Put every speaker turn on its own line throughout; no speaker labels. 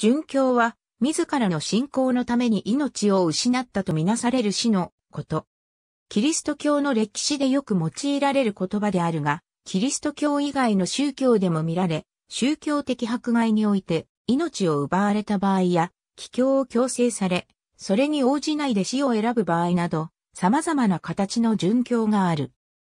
殉教は、自らの信仰のために命を失ったとみなされる死のこと。キリスト教の歴史でよく用いられる言葉であるが、キリスト教以外の宗教でも見られ、宗教的迫害において命を奪われた場合や、帰郷を強制され、それに応じないで死を選ぶ場合など、様々な形の殉教がある。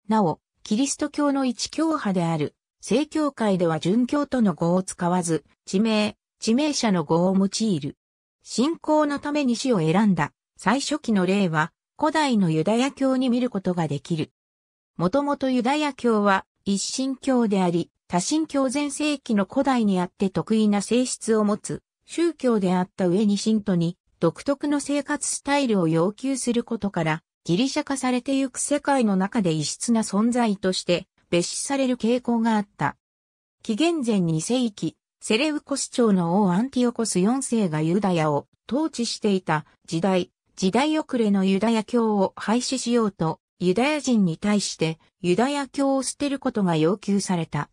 なお、キリスト教の一教派である、正教会では殉教との語を使わず、地名、地名者の語を用いる。信仰のために死を選んだ最初期の例は古代のユダヤ教に見ることができる。もともとユダヤ教は一神教であり、多神教全盛期の古代にあって得意な性質を持つ宗教であった上に信徒に独特の生活スタイルを要求することからギリシャ化されてゆく世界の中で異質な存在として別視される傾向があった。紀元前2世紀、セレウコス朝の王アンティオコス4世がユダヤを統治していた時代、時代遅れのユダヤ教を廃止しようと、ユダヤ人に対してユダヤ教を捨てることが要求された。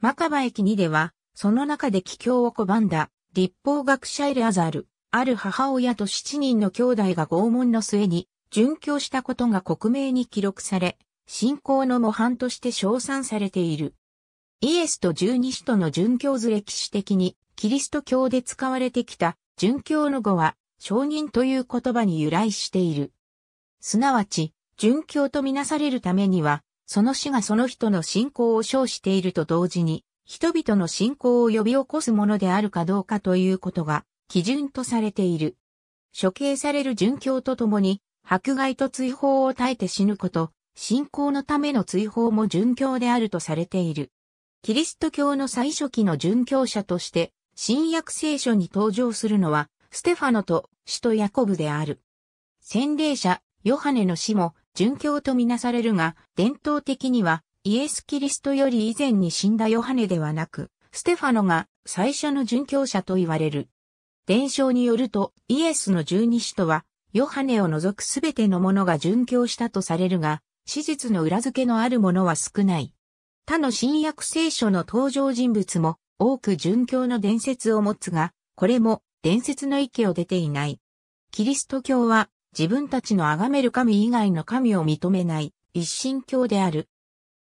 マカバ駅2では、その中で帰郷を拒んだ、立法学者エレアザル、ある母親と7人の兄弟が拷問の末に、殉教したことが克明に記録され、信仰の模範として称賛されている。イエスと十二使徒の殉教図歴史的に、キリスト教で使われてきた、殉教の語は、承認という言葉に由来している。すなわち、殉教とみなされるためには、その死がその人の信仰を称していると同時に、人々の信仰を呼び起こすものであるかどうかということが、基準とされている。処刑される殉教とともに、迫害と追放を耐えて死ぬこと、信仰のための追放も殉教であるとされている。キリスト教の最初期の殉教者として、新約聖書に登場するのは、ステファノと使徒ヤコブである。洗礼者、ヨハネの死も、殉教とみなされるが、伝統的には、イエス・キリストより以前に死んだヨハネではなく、ステファノが最初の殉教者と言われる。伝承によると、イエスの十二使徒は、ヨハネを除くすべてのものが殉教したとされるが、史実の裏付けのあるものは少ない。他の新約聖書の登場人物も多く殉教の伝説を持つが、これも伝説の域を出ていない。キリスト教は自分たちの崇める神以外の神を認めない一神教である。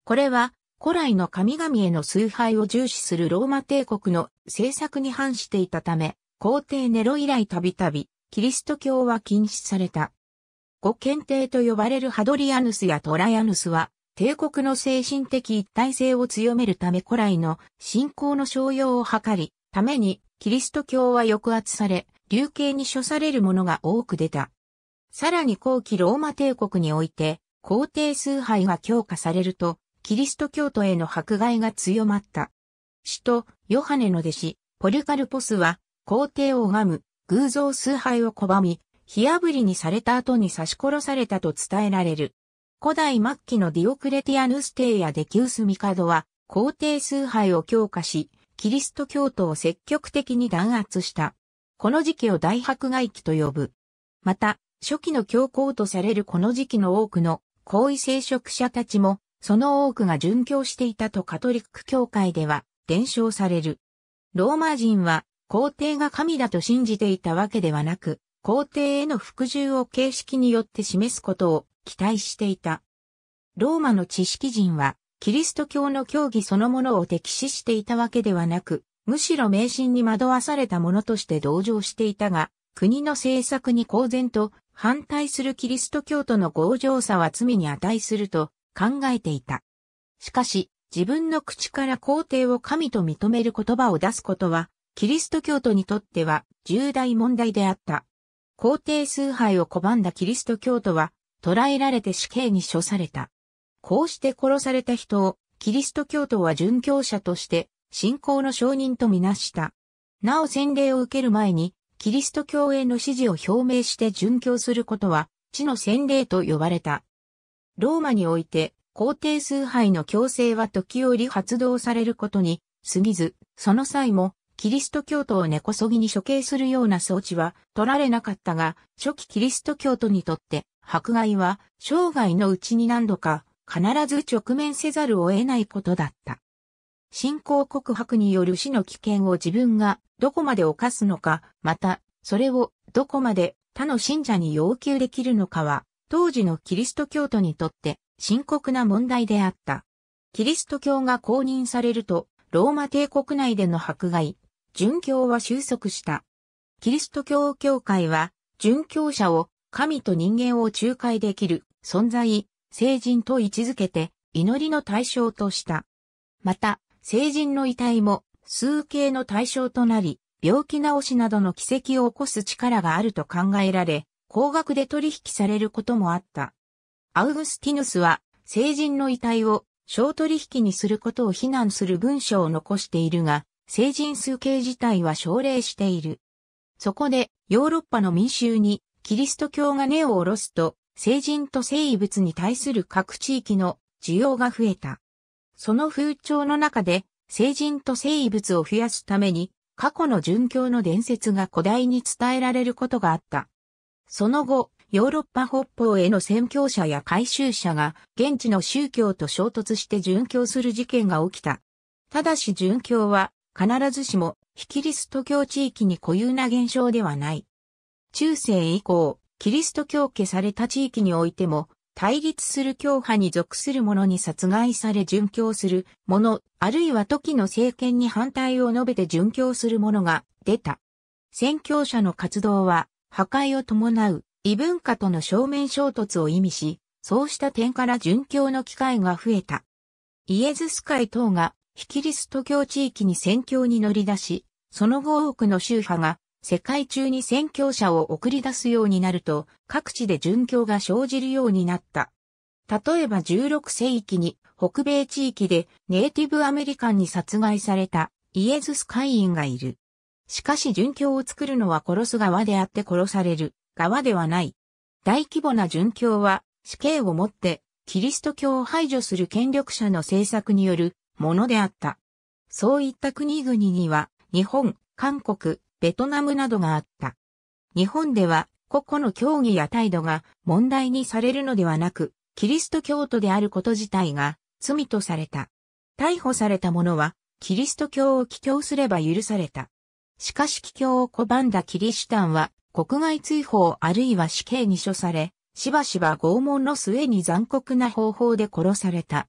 これは古来の神々への崇拝を重視するローマ帝国の政策に反していたため、皇帝ネロ以来たびたびキリスト教は禁止された。五検定と呼ばれるハドリアヌスやトラヤヌスは帝国の精神的一体性を強めるため古来の信仰の商用を図り、ためにキリスト教は抑圧され、流刑に処されるものが多く出た。さらに後期ローマ帝国において、皇帝崇拝が強化されると、キリスト教徒への迫害が強まった。使徒、ヨハネの弟子、ポリュカルポスは、皇帝を拝む、偶像崇拝を拒み、火炙りにされた後に刺し殺されたと伝えられる。古代末期のディオクレティアヌス帝やデキウス帝は皇帝崇拝を強化し、キリスト教徒を積極的に弾圧した。この時期を大迫害期と呼ぶ。また、初期の教皇とされるこの時期の多くの皇位聖職者たちも、その多くが殉教していたとカトリック教会では伝承される。ローマ人は皇帝が神だと信じていたわけではなく、皇帝への服従を形式によって示すことを期待していた。ローマの知識人は、キリスト教の教義そのものを敵視していたわけではなく、むしろ迷信に惑わされたものとして同情していたが、国の政策に公然と反対するキリスト教徒の強情さは罪に値すると考えていた。しかし、自分の口から皇帝を神と認める言葉を出すことは、キリスト教徒にとっては重大問題であった。皇帝崇拝を拒んだキリスト教徒は、捕らえられて死刑に処された。こうして殺された人を、キリスト教徒は殉教者として、信仰の承認とみなした。なお洗礼を受ける前に、キリスト教への支持を表明して殉教することは、地の洗礼と呼ばれた。ローマにおいて、皇帝崇拝の強制は時折発動されることに過ぎず、その際も、キリスト教徒を根こそぎに処刑するような装置は取られなかったが、初期キリスト教徒にとって、迫害は生涯のうちに何度か必ず直面せざるを得ないことだった。信仰告白による死の危険を自分がどこまで犯すのか、また、それをどこまで他の信者に要求できるのかは、当時のキリスト教徒にとって深刻な問題であった。キリスト教が公認されると、ローマ帝国内での迫害、殉教は収束した。キリスト教教会は、殉教者を神と人間を仲介できる存在、聖人と位置づけて祈りの対象とした。また、聖人の遺体も数形の対象となり、病気治しなどの奇跡を起こす力があると考えられ、高額で取引されることもあった。アウグスティヌスは、聖人の遺体を小取引にすることを非難する文章を残しているが、聖人数形自体は奨励している。そこで、ヨーロッパの民衆にキリスト教が根を下ろすと、聖人と聖物に対する各地域の需要が増えた。その風潮の中で、聖人と聖物を増やすために、過去の殉教の伝説が古代に伝えられることがあった。その後、ヨーロッパ北方への宣教者や回収者が現地の宗教と衝突して殉教する事件が起きた。ただし殉教は必ずしも非キリスト教地域に固有な現象ではない。中世以降、キリスト教化された地域においても、対立する教派に属する者に殺害され殉教する者、あるいは時の政権に反対を述べて殉教する者が出た。宣教者の活動は、破壊を伴う異文化との正面衝突を意味し、そうした点から殉教の機会が増えた。イエズス会等が、非キリスト教地域に宣教に乗り出し、その後多くの宗派が世界中に宣教者を送り出すようになると、各地で殉教が生じるようになった。例えば16世紀に北米地域でネイティブアメリカンに殺害されたイエズス会員がいる。しかし殉教を作るのは殺す側であって殺される側ではない。大規模な殉教は死刑をもってキリスト教を排除する権力者の政策によるものであった。そういった国々には日本、韓国、ベトナムなどがあった。日本では個々の教義や態度が問題にされるのではなく、キリスト教徒であること自体が罪とされた。逮捕された者は、キリスト教を帰教すれば許された。しかし帰教を拒んだキリシタンは、国外追放あるいは死刑に処され、しばしば拷問の末に残酷な方法で殺された。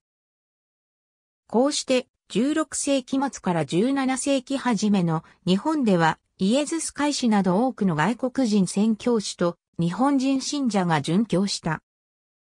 こうして、16世紀末から17世紀初めの日本ではイエズス会士など多くの外国人宣教師と日本人信者が殉教した。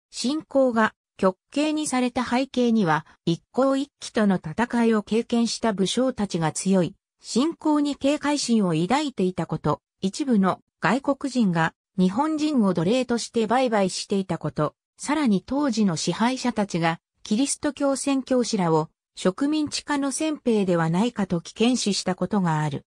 信仰が極刑にされた背景には、一向一揆との戦いを経験した武将たちが強い、信仰に警戒心を抱いていたこと、一部の外国人が日本人を奴隷として売買していたこと、さらに当時の支配者たちがキリスト教宣教師らを植民地化の先兵ではないかと危険視したことがある。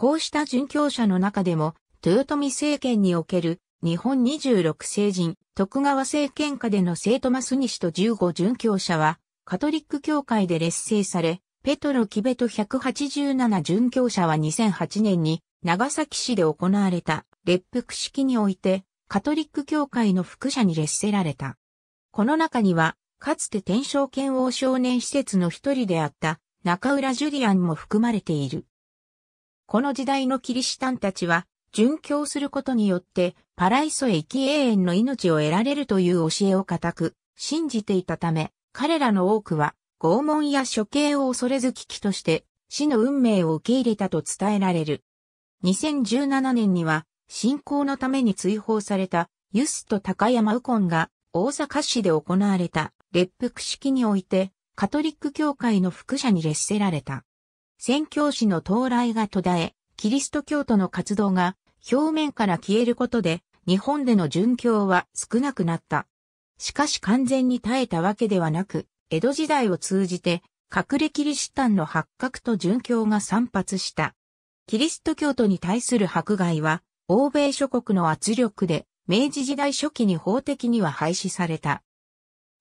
こうした殉教者の中でも、豊臣政権における日本26聖人、徳川政権下での聖トマス西と15殉教者は、カトリック教会で劣勢され、ペトロ・キベト187殉教者は2008年に長崎市で行われた列服式において、カトリック教会の副社に列せられた。この中には、かつて天正剣王少年施設の一人であった中浦ジュリアンも含まれている。この時代のキリシタンたちは、殉教することによって、パライソへ生き永遠の命を得られるという教えを固く、信じていたため、彼らの多くは、拷問や処刑を恐れず危機として、死の運命を受け入れたと伝えられる。2017年には、信仰のために追放された、ユスと高山右近が、大阪市で行われた、列服式において、カトリック教会の副社に列せられた。宣教師の到来が途絶え、キリスト教徒の活動が表面から消えることで、日本での殉教は少なくなった。しかし完全に耐えたわけではなく、江戸時代を通じて、隠れキリシタンの発覚と殉教が散発した。キリスト教徒に対する迫害は、欧米諸国の圧力で、明治時代初期に法的には廃止された。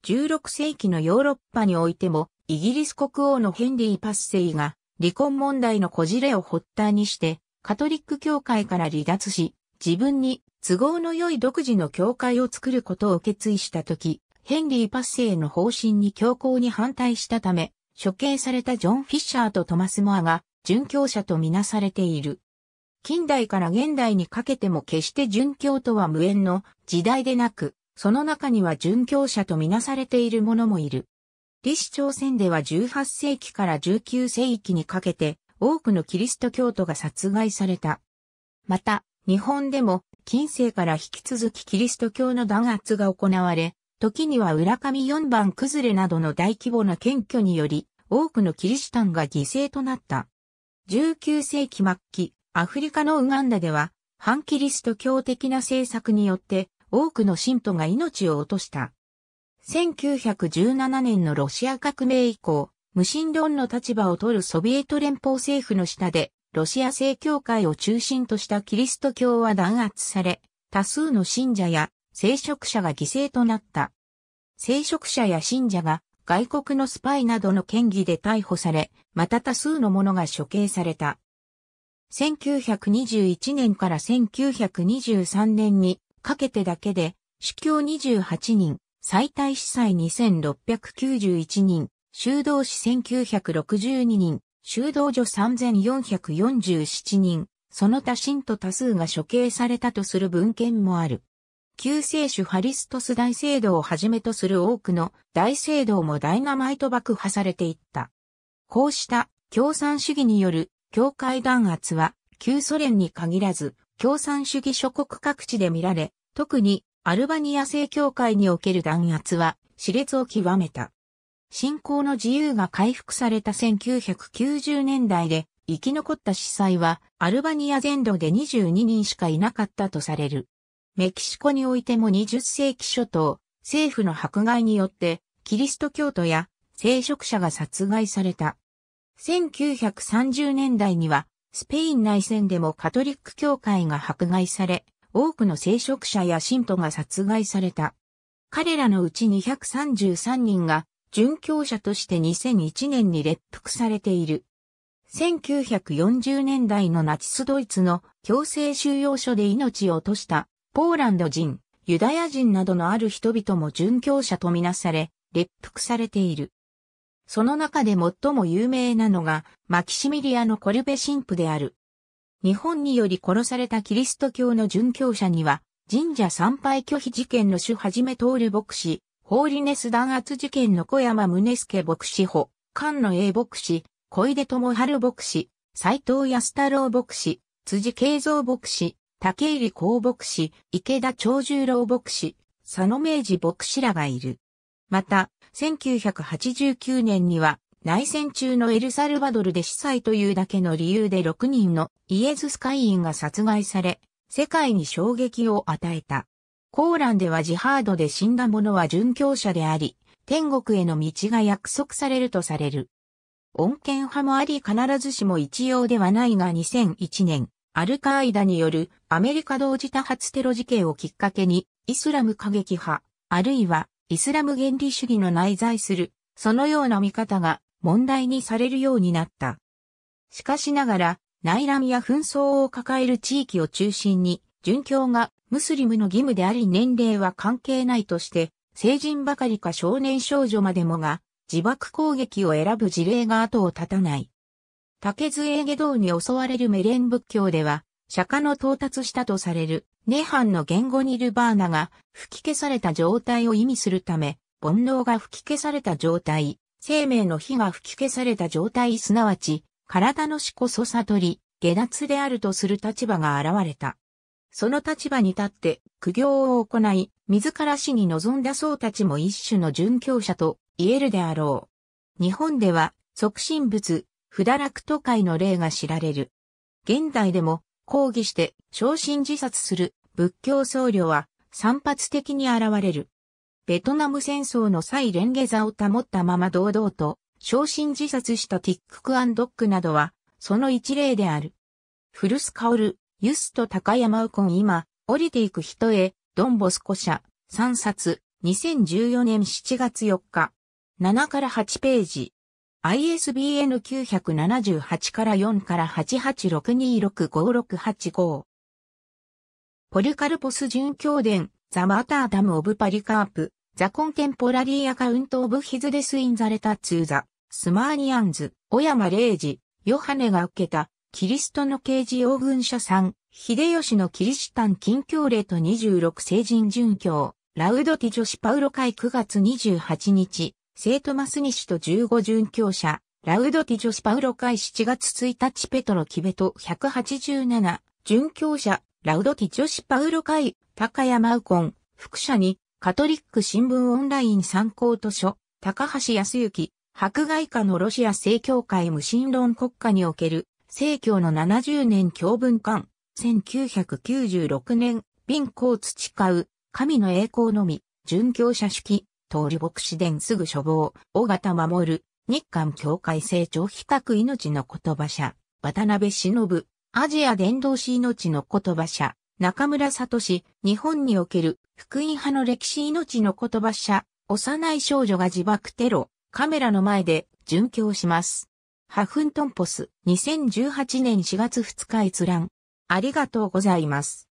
16世紀のヨーロッパにおいても、イギリス国王のヘンリー・パッセイが、離婚問題のこじれを発端にして、カトリック教会から離脱し、自分に都合の良い独自の教会を作ることを決意したとき、ヘンリー・パッセイの方針に強硬に反対したため、処刑されたジョン・フィッシャーとトマス・モアが、殉教者とみなされている。近代から現代にかけても決して殉教とは無縁の時代でなく、その中には殉教者とみなされている者もいる。李氏朝鮮では18世紀から19世紀にかけて多くのキリスト教徒が殺害された。また、日本でも近世から引き続きキリスト教の弾圧が行われ、時には浦上4番崩れなどの大規模な検挙により、多くのキリシタンが犠牲となった。19世紀末期、アフリカのウガンダでは、反キリスト教的な政策によって、多くの信徒が命を落とした。1917年のロシア革命以降、無神論の立場を取るソビエト連邦政府の下で、ロシア正教会を中心としたキリスト教は弾圧され、多数の信者や聖職者が犠牲となった。聖職者や信者が外国のスパイなどの嫌疑で逮捕され、また多数の者が処刑された。1921年から1923年にかけてだけで、主教28人、最大司祭2691人、修道士1962人、修道女3447人、その他信徒多数が処刑されたとする文献もある。救世主ハリストス大聖堂をはじめとする多くの大聖堂もダイナマイト爆破されていった。こうした共産主義による教会弾圧は旧ソ連に限らず共産主義諸国各地で見られ、特にアルバニア正教会における弾圧は熾烈を極めた。信仰の自由が回復された1990年代で生き残った司祭はアルバニア全土で22人しかいなかったとされる。メキシコにおいても20世紀初頭、政府の迫害によってキリスト教徒や聖職者が殺害された。1930年代にはスペイン内戦でもカトリック教会が迫害され、多くの聖職者や信徒が殺害された。彼らのうち233人が、殉教者として2001年に列服されている。1940年代のナチスドイツの強制収容所で命を落としたポーランド人、ユダヤ人などのある人々も殉教者とみなされ、列服されている。その中で最も有名なのが、マキシミリアのコルベ神父である。日本により殺されたキリスト教の殉教者には、神社参拝拒否事件の主はじめ通る牧師、ホーリネス弾圧事件の小山宗介牧師補、菅野英牧師、小出智春牧師、斎藤康太郎牧師、辻慶三牧師、竹入公牧師、池田長十郎牧師、佐野明治牧師らがいる。また、1989年には、内戦中のエルサルバドルで司祭というだけの理由で6人のイエズス会員が殺害され、世界に衝撃を与えた。コーランではジハードで死んだ者は殉教者であり、天国への道が約束されるとされる。恩恵派もあり必ずしも一様ではないが2001年、アルカーイダによるアメリカ同時多発テロ事件をきっかけに、イスラム過激派、あるいはイスラム原理主義の内在する、そのような見方が問題にされるようになった。しかしながら、内乱や紛争を抱える地域を中心に、殉教がムスリムの義務であり年齢は関係ないとして、成人ばかりか少年少女までもが、自爆攻撃を選ぶ事例が後を絶たない。竹杖下道に襲われるメレン仏教では、釈迦の到達したとされる、涅槃の言語にルバーナが吹き消された状態を意味するため、煩悩が吹き消された状態、生命の火が吹き消された状態すなわち、体の死こそ悟り、下脱であるとする立場が現れた。その立場に立って苦行を行い、自ら死に臨んだ僧たちも一種の殉教者と言えるであろう。日本では、即身仏、不堕落都会の例が知られる。現代でも、抗議して、昇進自殺する仏教僧侶は散発的に現れる。ベトナム戦争の際レンゲ座を保ったまま堂々と、昇進自殺したティック・クアンドックなどは、その一例である。フルス・カオル、ユスと高山右近今、降りていく人へ、ドンボスコ社、3冊、2014年7月4日、7から8ページ、ISBN 978から4から886265685。ポルカルポス準教伝、ザ・マターダム・オブ・パリカープ、ザコンテンポラリーアカウントオブヒズデスインザレタツーザ、スマーニアンズ、小山イジ、ヨハネが受けた、キリストの刑事王軍者さん、秀吉のキリシタン近況令と26聖人殉教、ラウドティ女子パウロ会9月28日、聖トマスニシと15殉教者、ラウドティ女子パウロ会7月1日ペトロキベト187、殉教者、ラウドティ女子パウロ会、高山ウコン、副社に、カトリック新聞オンライン参考図書、高橋康之、迫害下のロシア正教会無神論国家における、正教の70年教文館、1996年、貧困を培う、神の栄光のみ、殉教者式、通り牧師伝すぐ処方、尾型守、る、日韓教会成長比較命の言葉者、渡辺忍、アジア伝道師命の言葉者、中村聡、日本における福音派の歴史命の言葉者、幼い少女が自爆テロ、カメラの前で殉教します。ハフントンポス、2018年4月2日閲覧。ありがとうございます。